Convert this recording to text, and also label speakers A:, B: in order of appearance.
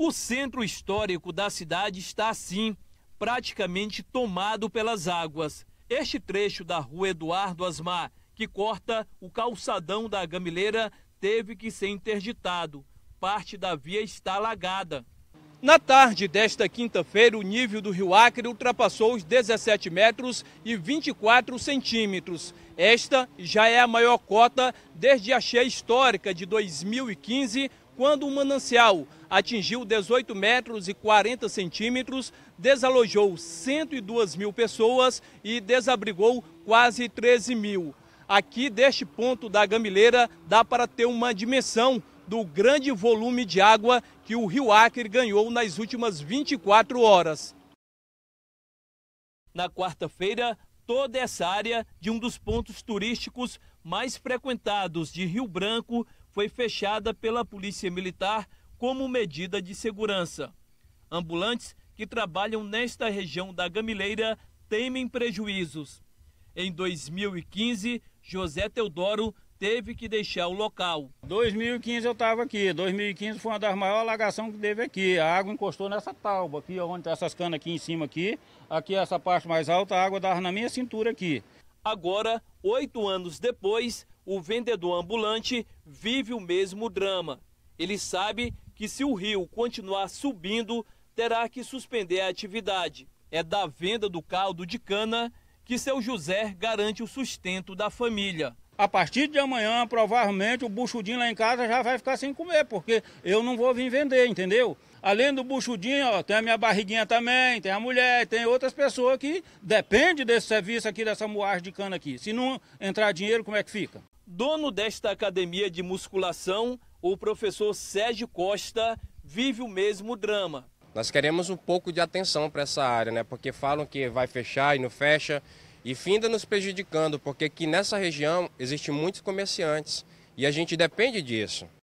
A: O centro histórico da cidade está assim, praticamente tomado pelas águas. Este trecho da rua Eduardo Asmar, que corta o calçadão da Gamileira, teve que ser interditado. Parte da via está alagada. Na tarde desta quinta-feira, o nível do Rio Acre ultrapassou os 17 metros e 24 centímetros. Esta já é a maior cota desde a cheia histórica de 2015, quando o manancial atingiu 18 metros e 40 centímetros, desalojou 102 mil pessoas e desabrigou quase 13 mil. Aqui deste ponto da Gamileira dá para ter uma dimensão do grande volume de água que o Rio Acre ganhou nas últimas 24 horas. Na quarta-feira, toda essa área de um dos pontos turísticos mais frequentados de Rio Branco foi fechada pela Polícia Militar como medida de segurança. Ambulantes que trabalham nesta região da Gamileira temem prejuízos. Em 2015, José Teodoro teve
B: que deixar o local. 2015 eu estava aqui. 2015 foi uma das maiores alagações que teve aqui. A água encostou nessa talba aqui, onde tá essas canas aqui em cima aqui. Aqui essa parte mais alta, a água dava na minha cintura aqui. Agora, oito anos depois, o vendedor
A: ambulante vive o mesmo drama. Ele sabe que se o rio continuar subindo, terá que suspender a atividade. É da venda do caldo de cana que seu José garante o sustento da família.
B: A partir de amanhã, provavelmente, o buchudinho lá em casa já vai ficar sem comer, porque eu não vou vir vender, entendeu? Além do buchudinho, ó, tem a minha barriguinha também, tem a mulher, tem outras pessoas que dependem desse serviço aqui, dessa moagem de cana aqui. Se não entrar dinheiro, como é que fica? Dono
A: desta academia de musculação, o professor Sérgio Costa vive o
C: mesmo drama. Nós queremos um pouco de atenção para essa área, né? Porque falam que vai fechar e não fecha e finda nos prejudicando, porque aqui nessa região existem muitos comerciantes e a gente depende disso.